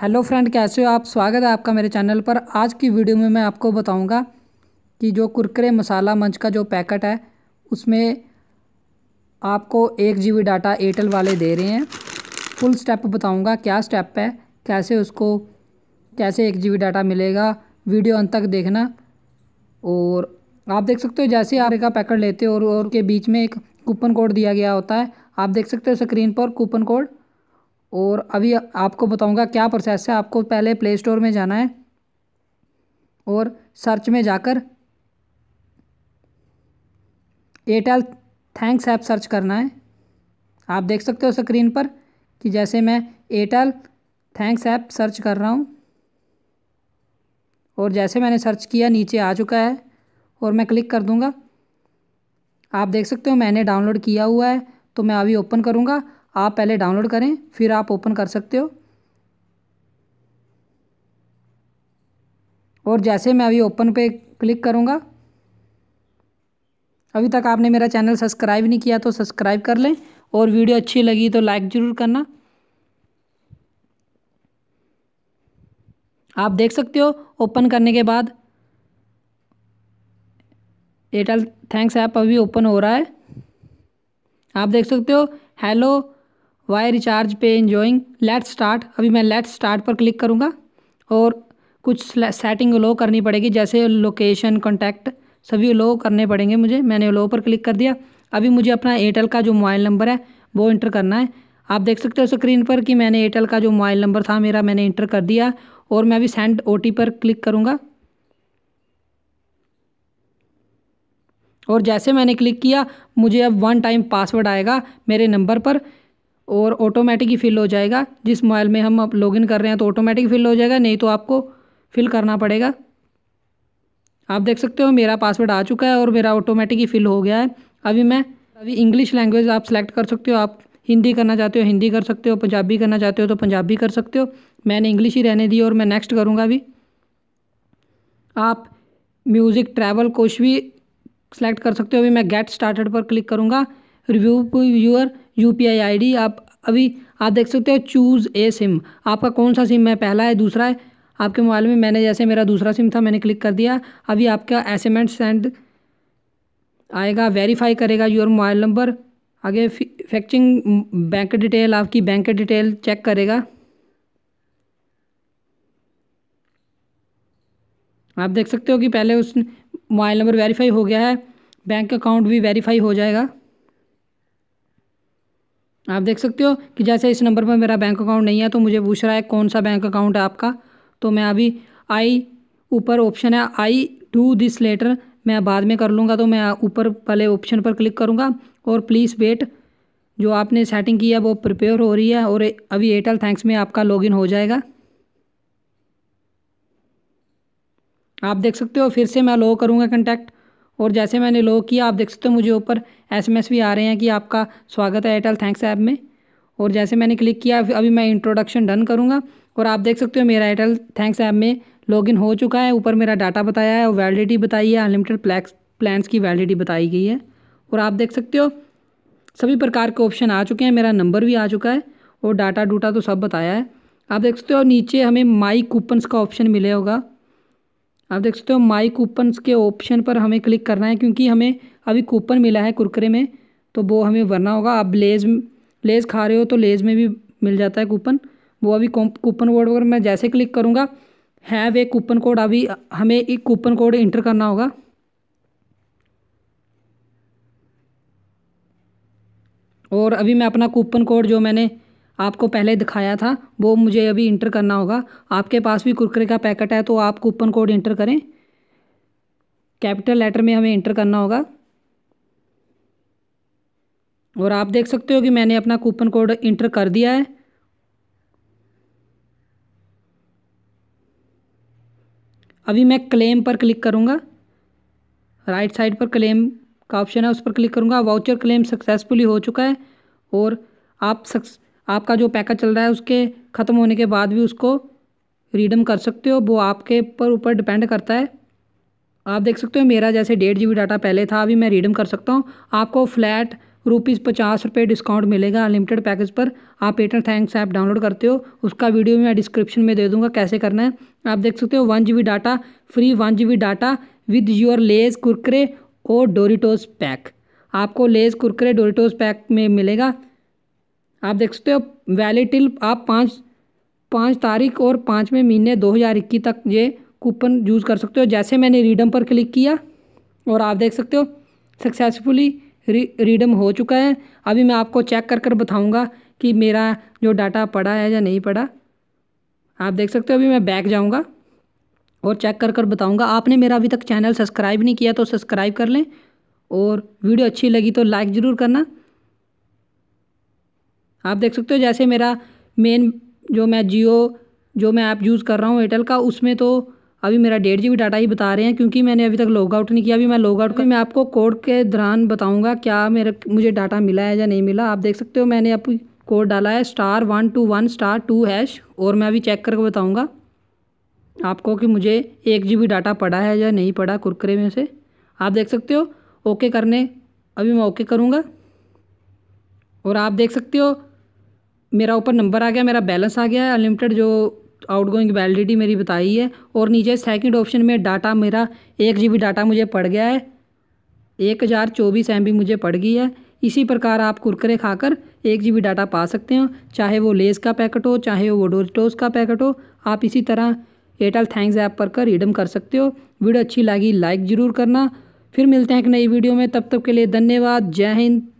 hello friend कैसे हो आप स्वागत है आपका मेरे चैनल पर आज की वीडियो में मैं आपको बताऊंगा कि जो कुरकरे मसाला मंच का जो पैकेट है उसमें आपको एक जी डाटा एयरटेल वाले दे रहे हैं फुल स्टेप बताऊंगा क्या स्टेप है कैसे उसको कैसे एक जी डाटा मिलेगा वीडियो अंत तक देखना और आप देख सकते हो जैसे आप एक पैकेट लेते हो और, और के बीच में एक कूपन कोड दिया गया होता है आप देख सकते हो स्क्रीन पर कूपन कोड और अभी आपको बताऊंगा क्या प्रोसेस है आपको पहले प्ले स्टोर में जाना है और सर्च में जाकर एयरटेल थैंक्स ऐप सर्च करना है आप देख सकते हो स्क्रीन पर कि जैसे मैं एयरटेल थैंक्स ऐप सर्च कर रहा हूँ और जैसे मैंने सर्च किया नीचे आ चुका है और मैं क्लिक कर दूँगा आप देख सकते हो मैंने डाउनलोड किया हुआ है तो मैं अभी ओपन करूँगा आप पहले डाउनलोड करें फिर आप ओपन कर सकते हो और जैसे मैं अभी ओपन पे क्लिक करूँगा अभी तक आपने मेरा चैनल सब्सक्राइब नहीं किया तो सब्सक्राइब कर लें और वीडियो अच्छी लगी तो लाइक ज़रूर करना आप देख सकते हो ओपन करने के बाद एयरटेल थैंक्स ऐप अभी ओपन हो रहा है आप देख सकते हो हेलो वाई रिचार्ज पे इन्जॉइंग लेट स्टार्ट अभी मैं लेट स्टार्ट पर क्लिक करूँगा और कुछ सेटिंग लो करनी पड़ेगी जैसे लोकेशन कॉन्टैक्ट सभी लो करने पड़ेंगे मुझे मैंने लो पर क्लिक कर दिया अभी मुझे अपना एयरटेल का जो मोबाइल नंबर है वो इंटर करना है आप देख सकते हो स्क्रीन पर कि मैंने एयरटेल का जो मोबाइल नंबर था मेरा मैंने इंटर कर दिया और मैं अभी सेंड ओ पर क्लिक करूँगा और जैसे मैंने क्लिक किया मुझे अब वन टाइम पासवर्ड आएगा मेरे नंबर पर और ऑटोमेटिक ही फिल हो जाएगा जिस मोबाइल में हम अब लॉगिन कर रहे हैं तो ऑटोमेटिक फिल हो जाएगा नहीं तो आपको फिल करना पड़ेगा आप देख सकते हो मेरा पासवर्ड आ चुका है और मेरा ऑटोमेटिक ही फिल हो गया है अभी मैं अभी इंग्लिश लैंग्वेज आप सेलेक्ट कर सकते हो आप हिंदी करना चाहते हो हिंदी कर सकते हो पंजाबी करना चाहते हो तो पंजाबी कर सकते हो मैंने इंग्लिश ही रहने दी और मैं नेक्स्ट करूँगा अभी आप म्यूज़िक ट्रैवल कुछ भी सेलेक्ट कर सकते हो अभी मैं गेट स्टार्टेड पर क्लिक करूँगा review your U P I I D आप अभी आप देख सकते हो चूज़ ए सिम आपका कौन सा सिम है पहला है दूसरा है आपके मोबाइल में मैंने जैसे मेरा दूसरा सिम था मैंने क्लिक कर दिया अभी आपका एस एम एस सेंड आएगा वेरीफाई करेगा योर मोबाइल नंबर आगे फैक्चिंग बैंक डिटेल आपकी बैंक डिटेल चेक करेगा आप देख सकते हो कि पहले उस मोबाइल नंबर वेरीफाई हो गया है बैंक अकाउंट भी वेरीफाई हो जाएगा आप देख सकते हो कि जैसे इस नंबर पर मेरा बैंक अकाउंट नहीं है तो मुझे पूछ रहा है कौन सा बैंक अकाउंट है आपका तो मैं अभी आई ऊपर ऑप्शन है आई डू दिस लेटर मैं बाद में कर लूँगा तो मैं ऊपर वाले ऑप्शन पर क्लिक करूँगा और प्लीज़ वेट जो आपने सेटिंग की है वो प्रिपेयर हो रही है और अभी एयरटेल थैंक्स में आपका लॉगिन हो जाएगा आप देख सकते हो फिर से मैं लॉ करूँगा कंटैक्ट और जैसे मैंने लो किया आप देख सकते हो मुझे ऊपर एसएमएस भी आ रहे हैं कि आपका स्वागत है एयरटेल थैंक्स ऐप में और जैसे मैंने क्लिक किया अभी मैं इंट्रोडक्शन डन करूँगा और आप देख सकते हो मेरा एयरटेल थैंक्स ऐप में लॉगिन हो चुका है ऊपर मेरा डाटा बताया है और वैलिडिटी बताई है अनलिमिटेड प्लैक्स प्लान्स की वैलिडिटी बताई गई है और आप देख सकते हो सभी प्रकार के ऑप्शन आ चुके हैं मेरा नंबर भी आ चुका है और डाटा डूटा तो सब बताया है आप देख सकते हो नीचे हमें माई कूपन्स का ऑप्शन मिले होगा आप देख सकते हो माई कूपन्स के ऑप्शन पर हमें क्लिक करना है क्योंकि हमें अभी कूपन मिला है कुरकरे में तो वो हमें भरना होगा आप लेज लेज खा रहे हो तो लेज में भी मिल जाता है कूपन वो अभी कूपन कोड पर मैं जैसे क्लिक करूँगा हैव ए कूपन कोड अभी हमें एक कूपन कोड इंटर करना होगा और अभी मैं अपना कूपन कोड जो मैंने आपको पहले दिखाया था वो मुझे अभी इंटर करना होगा आपके पास भी कुरकरे का पैकेट है तो आप कूपन कोड इंटर करें कैपिटल लेटर में हमें इंटर करना होगा और आप देख सकते हो कि मैंने अपना कूपन कोड इंटर कर दिया है अभी मैं क्लेम पर क्लिक करूँगा राइट साइड पर क्लेम का ऑप्शन है उस पर क्लिक करूँगा वाउचर क्लेम सक्सेसफुली हो चुका है और आप सक्स आपका जो पैकेज चल रहा है उसके ख़त्म होने के बाद भी उसको रीडम कर सकते हो वो आपके पर ऊपर डिपेंड करता है आप देख सकते हो मेरा जैसे डेढ़ जी डाटा पहले था अभी मैं रीडम कर सकता हूँ आपको फ्लैट रुपीज़ पचास रुपये डिस्काउंट मिलेगा अनलिमिटेड पैकेज पर आप एयरटेल थैंक्स ऐप डाउनलोड करते हो उसका वीडियो मैं डिस्क्रिप्शन में दे दूंगा कैसे करना है आप देख सकते हो one G data free one G data with your Lay's Kurkure और डोरीटोज़ पैक आपको लेज कुरकरे डोरीटोज पैक में मिलेगा आप देख सकते हो टिल आप पाँच पाँच तारीख और पाँचवें महीने दो हज़ार इक्कीस तक ये कूपन यूज़ कर सकते हो जैसे मैंने रीडम पर क्लिक किया और आप देख सकते हो सक्सेसफुली री, रीडम हो चुका है अभी मैं आपको चेक कर कर बताऊँगा कि मेरा जो डाटा पड़ा है या नहीं पड़ा आप देख सकते हो अभी मैं बैक जाऊँगा और चेक कर कर बताऊँगा आपने मेरा अभी तक चैनल सब्सक्राइब नहीं किया तो सब्सक्राइब कर लें और वीडियो अच्छी लगी तो लाइक ज़रूर करना आप देख सकते हो जैसे मेरा मेन जो मैं जियो जो मैं ऐप यूज़ कर रहा हूँ एयरटेल का उसमें तो अभी मेरा डेढ़ जी डाटा ही बता रहे हैं क्योंकि मैंने अभी तक लॉग आउट नहीं किया अभी मैं लॉग आउट कर मैं आपको कोड के दौरान बताऊँगा क्या मेरा मुझे डाटा मिला है या नहीं मिला आप देख सकते हो मैंने अब कोड डाला है star one two one star two hash और मैं अभी चेक करके बताऊँगा आपको कि मुझे एक जी डाटा पड़ा है या नहीं पड़ा कुरकरे में से आप देख सकते हो ओके करने अभी मैं ओके करूँगा और आप देख सकते हो मेरा ऊपर नंबर आ गया मेरा बैलेंस आ गया है अनलिमिटेड जो आउट गोइंग वैलिडिटी मेरी बताई है और नीचे सेकंड ऑप्शन में डाटा मेरा एक जी डाटा मुझे पड़ गया है एक हज़ार चौबीस एम मुझे पड़ गई है इसी प्रकार आप कुरकरे खाकर एक जी डाटा पा सकते हो चाहे वो लेस का पैकेट हो चाहे वो वोडोटोस का पैकेट हो आप इसी तरह एयरटेल थैंक्स ऐप पर कर रिडम कर सकते हो वीडियो अच्छी लगी लाइक ज़रूर करना फिर मिलते हैं एक नई वीडियो में तब तक के लिए धन्यवाद जय हिंद